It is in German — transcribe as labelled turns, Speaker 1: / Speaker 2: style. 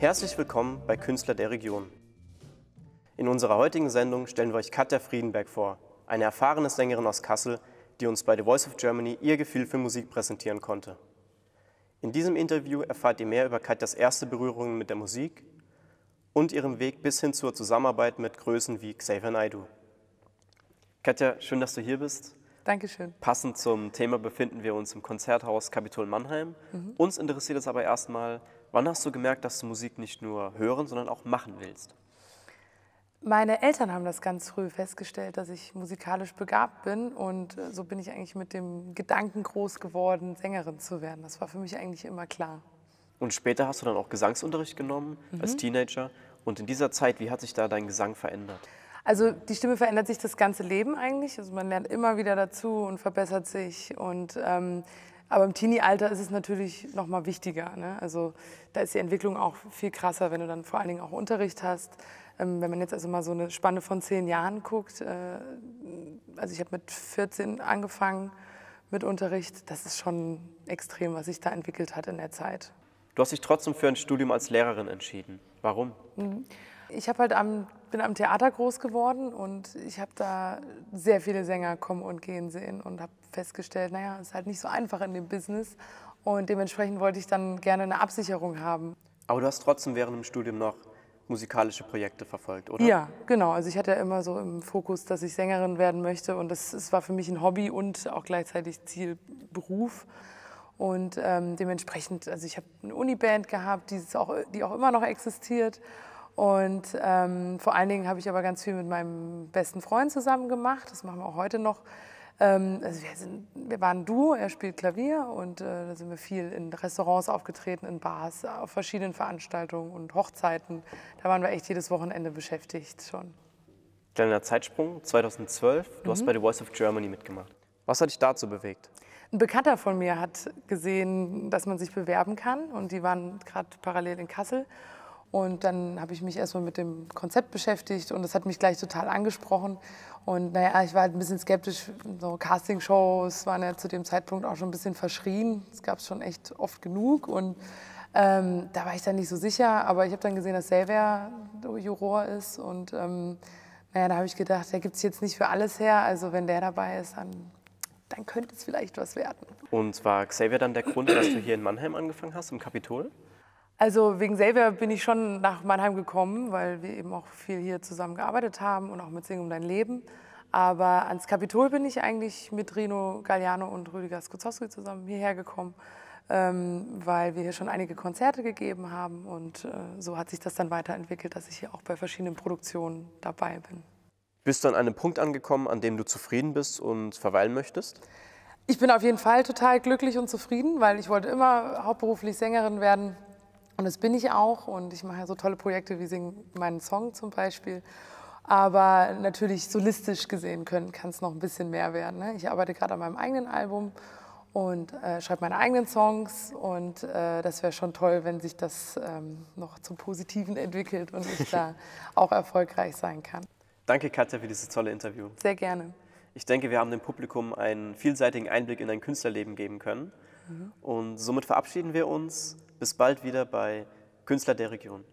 Speaker 1: Herzlich willkommen bei Künstler der Region. In unserer heutigen Sendung stellen wir euch Katja Friedenberg vor, eine erfahrene Sängerin aus Kassel, die uns bei The Voice of Germany ihr Gefühl für Musik präsentieren konnte. In diesem Interview erfahrt ihr mehr über Katjas erste Berührungen mit der Musik und ihrem Weg bis hin zur Zusammenarbeit mit Größen wie Xavier Naidoo. Katja, schön, dass du hier bist. Dankeschön. Passend zum Thema befinden wir uns im Konzerthaus Kapitol Mannheim. Mhm. Uns interessiert es aber erstmal, Wann hast du gemerkt, dass du Musik nicht nur hören, sondern auch machen willst?
Speaker 2: Meine Eltern haben das ganz früh festgestellt, dass ich musikalisch begabt bin und äh, so bin ich eigentlich mit dem Gedanken groß geworden, Sängerin zu werden. Das war für mich eigentlich immer klar.
Speaker 1: Und später hast du dann auch Gesangsunterricht genommen mhm. als Teenager. Und in dieser Zeit, wie hat sich da dein Gesang verändert?
Speaker 2: Also die Stimme verändert sich das ganze Leben eigentlich. Also man lernt immer wieder dazu und verbessert sich und ähm, aber im Teenie-Alter ist es natürlich noch mal wichtiger. Ne? Also da ist die Entwicklung auch viel krasser, wenn du dann vor allen Dingen auch Unterricht hast. Ähm, wenn man jetzt also mal so eine Spanne von zehn Jahren guckt, äh, also ich habe mit 14 angefangen mit Unterricht, das ist schon extrem, was sich da entwickelt hat in der Zeit.
Speaker 1: Du hast dich trotzdem für ein Studium als Lehrerin entschieden. Warum?
Speaker 2: Mhm. Ich habe halt am bin am Theater groß geworden und ich habe da sehr viele Sänger kommen und gehen sehen und habe festgestellt, naja, es ist halt nicht so einfach in dem Business und dementsprechend wollte ich dann gerne eine Absicherung haben.
Speaker 1: Aber du hast trotzdem während dem Studium noch musikalische Projekte verfolgt, oder? Ja,
Speaker 2: genau. Also ich hatte ja immer so im Fokus, dass ich Sängerin werden möchte und das, das war für mich ein Hobby und auch gleichzeitig Zielberuf. Und ähm, dementsprechend, also ich habe eine Uniband gehabt, die auch, die auch immer noch existiert und ähm, vor allen Dingen habe ich aber ganz viel mit meinem besten Freund zusammen gemacht. Das machen wir auch heute noch. Ähm, also wir, sind, wir waren Duo, er spielt Klavier und äh, da sind wir viel in Restaurants aufgetreten, in Bars, auf verschiedenen Veranstaltungen und Hochzeiten. Da waren wir echt jedes Wochenende beschäftigt schon.
Speaker 1: Kleiner Zeitsprung, 2012, du mhm. hast bei The Voice of Germany mitgemacht. Was hat dich dazu bewegt?
Speaker 2: Ein Bekannter von mir hat gesehen, dass man sich bewerben kann und die waren gerade parallel in Kassel und dann habe ich mich erstmal mit dem Konzept beschäftigt und das hat mich gleich total angesprochen. Und naja, ich war halt ein bisschen skeptisch. So Castingshows waren ja zu dem Zeitpunkt auch schon ein bisschen verschrien. Es gab es schon echt oft genug und ähm, da war ich dann nicht so sicher. Aber ich habe dann gesehen, dass Selver Juror ist und ähm, naja, da habe ich gedacht, der gibt es jetzt nicht für alles her. Also wenn der dabei ist, dann, dann könnte es vielleicht was werden.
Speaker 1: Und war Xavier dann der Grund, dass du hier in Mannheim angefangen hast, im Kapitol?
Speaker 2: Also wegen Xavier bin ich schon nach Mannheim gekommen, weil wir eben auch viel hier zusammen gearbeitet haben und auch mit Sing um dein Leben. Aber ans Kapitol bin ich eigentlich mit Rino Galliano und Rüdiger Skuzowski zusammen hierher gekommen, ähm, weil wir hier schon einige Konzerte gegeben haben. Und äh, so hat sich das dann weiterentwickelt, dass ich hier auch bei verschiedenen Produktionen dabei bin.
Speaker 1: Bist du an einem Punkt angekommen, an dem du zufrieden bist und verweilen möchtest?
Speaker 2: Ich bin auf jeden Fall total glücklich und zufrieden, weil ich wollte immer hauptberuflich Sängerin werden und das bin ich auch und ich mache ja so tolle Projekte wie Sing meinen Song zum Beispiel. Aber natürlich solistisch gesehen kann es noch ein bisschen mehr werden. Ne? Ich arbeite gerade an meinem eigenen Album und äh, schreibe meine eigenen Songs und äh, das wäre schon toll, wenn sich das ähm, noch zum Positiven entwickelt und ich da auch erfolgreich sein kann.
Speaker 1: Danke Katja für dieses tolle Interview. Sehr gerne. Ich denke, wir haben dem Publikum einen vielseitigen Einblick in dein Künstlerleben geben können. Mhm. Und somit verabschieden wir uns bis bald wieder bei Künstler der Region.